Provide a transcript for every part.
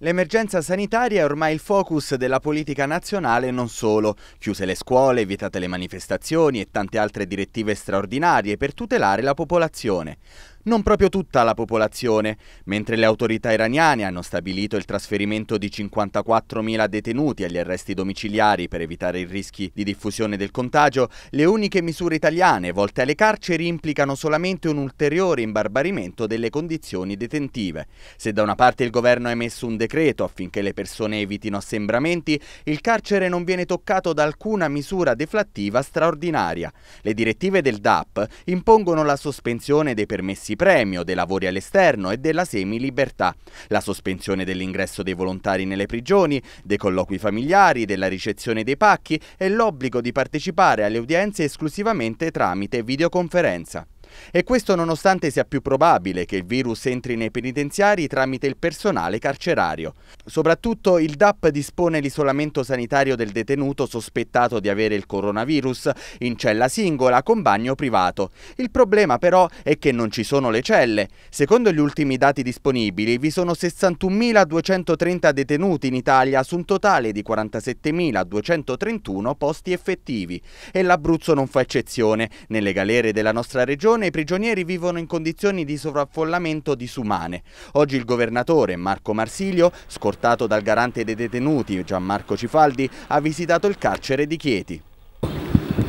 L'emergenza sanitaria è ormai il focus della politica nazionale e non solo. Chiuse le scuole, vietate le manifestazioni e tante altre direttive straordinarie per tutelare la popolazione non proprio tutta la popolazione, mentre le autorità iraniane hanno stabilito il trasferimento di 54.000 detenuti agli arresti domiciliari per evitare i rischi di diffusione del contagio, le uniche misure italiane volte alle carceri implicano solamente un ulteriore imbarbarimento delle condizioni detentive. Se da una parte il governo ha emesso un decreto affinché le persone evitino assembramenti, il carcere non viene toccato da alcuna misura deflattiva straordinaria. Le direttive del DAP impongono la sospensione dei permessi premio, dei lavori all'esterno e della semi-libertà, la sospensione dell'ingresso dei volontari nelle prigioni, dei colloqui familiari, della ricezione dei pacchi e l'obbligo di partecipare alle udienze esclusivamente tramite videoconferenza. E questo nonostante sia più probabile che il virus entri nei penitenziari tramite il personale carcerario. Soprattutto il DAP dispone l'isolamento sanitario del detenuto sospettato di avere il coronavirus in cella singola con bagno privato. Il problema però è che non ci sono le celle. Secondo gli ultimi dati disponibili vi sono 61.230 detenuti in Italia su un totale di 47.231 posti effettivi. E l'Abruzzo non fa eccezione. Nelle galere della nostra regione prigione i prigionieri vivono in condizioni di sovraffollamento disumane. Oggi il governatore Marco Marsilio, scortato dal garante dei detenuti Gianmarco Cifaldi, ha visitato il carcere di Chieti.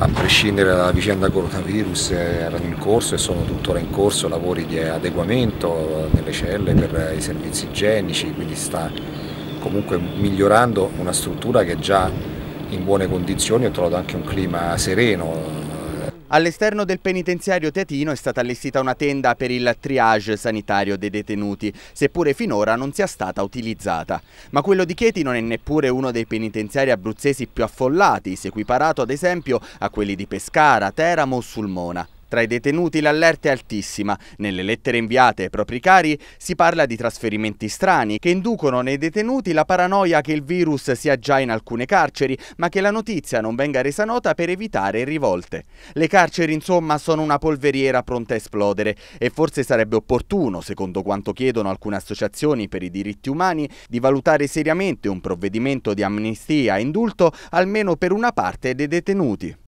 A prescindere dalla vicenda coronavirus eh, erano in corso e sono tuttora in corso lavori di adeguamento nelle celle per i servizi igienici, quindi sta comunque migliorando una struttura che è già in buone condizioni ho trovato anche un clima sereno, All'esterno del penitenziario teatino è stata allestita una tenda per il triage sanitario dei detenuti, seppure finora non sia stata utilizzata. Ma quello di Chieti non è neppure uno dei penitenziari abruzzesi più affollati, se equiparato ad esempio a quelli di Pescara, Teramo o Sulmona. Tra i detenuti l'allerta è altissima. Nelle lettere inviate ai propri cari si parla di trasferimenti strani che inducono nei detenuti la paranoia che il virus sia già in alcune carceri, ma che la notizia non venga resa nota per evitare rivolte. Le carceri, insomma, sono una polveriera pronta a esplodere e forse sarebbe opportuno, secondo quanto chiedono alcune associazioni per i diritti umani, di valutare seriamente un provvedimento di amnistia e indulto almeno per una parte dei detenuti.